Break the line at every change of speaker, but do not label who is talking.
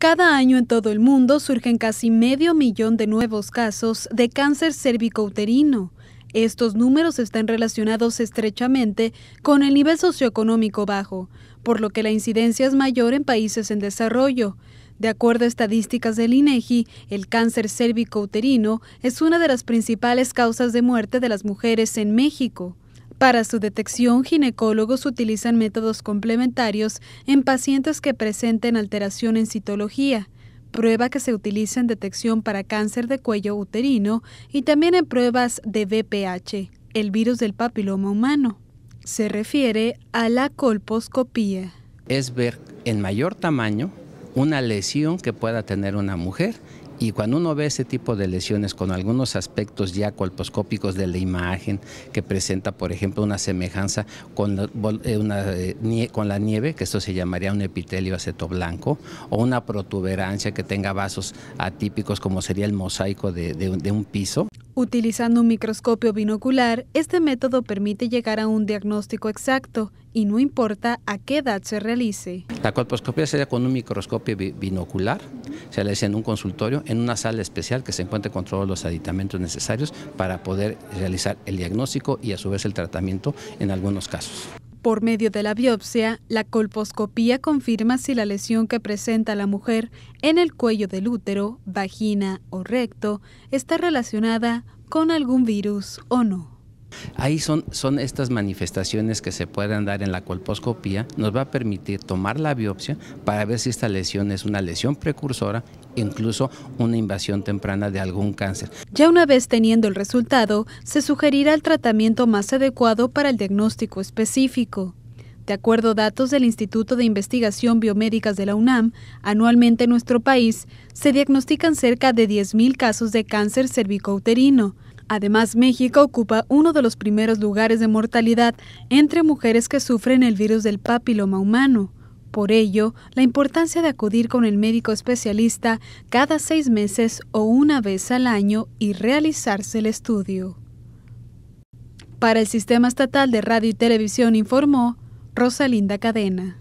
Cada año en todo el mundo surgen casi medio millón de nuevos casos de cáncer cervicouterino. Estos números están relacionados estrechamente con el nivel socioeconómico bajo, por lo que la incidencia es mayor en países en desarrollo. De acuerdo a estadísticas del INEGI, e el cáncer cérvico-uterino es una de las principales causas de muerte de las mujeres en México. Para su detección, ginecólogos utilizan métodos complementarios en pacientes que presenten alteración en citología, prueba que se utiliza en detección para cáncer de cuello uterino y también en pruebas de VPH, el virus del papiloma humano. Se refiere a la colposcopía.
Es ver en mayor tamaño una lesión que pueda tener una mujer y cuando uno ve ese tipo de lesiones con algunos aspectos ya colposcópicos de la imagen que presenta, por ejemplo, una semejanza con la, eh, eh, nieve, que esto se llamaría un epitelio aceto blanco, o una protuberancia que tenga vasos atípicos como sería el mosaico de, de un piso.
Utilizando un microscopio binocular, este método permite llegar a un diagnóstico exacto y no importa a qué edad se realice.
La colposcopia sería con un microscopio binocular se hace en un consultorio, en una sala especial que se encuentre con todos los aditamentos necesarios para poder realizar el diagnóstico y a su vez el tratamiento en algunos casos.
Por medio de la biopsia, la colposcopía confirma si la lesión que presenta la mujer en el cuello del útero, vagina o recto está relacionada con algún virus o no.
Ahí son, estas manifestaciones que se pueden dar en la colposcopía, nos va a permitir tomar la biopsia para ver si esta lesión es una lesión precursora, incluso una invasión temprana de algún cáncer.
Ya una vez teniendo el resultado, se sugerirá el tratamiento más adecuado para el diagnóstico específico. De acuerdo a datos del Instituto de Investigación Biomédicas de la UNAM, anualmente en nuestro país se diagnostican cerca de 10.000 casos de cáncer cervicouterino, Además, México ocupa uno de los primeros lugares de mortalidad entre mujeres que sufren el virus del papiloma humano. Por ello, la importancia de acudir con el médico especialista cada seis meses o una vez al año y realizarse el estudio. Para el Sistema Estatal de Radio y Televisión informó Rosalinda Cadena.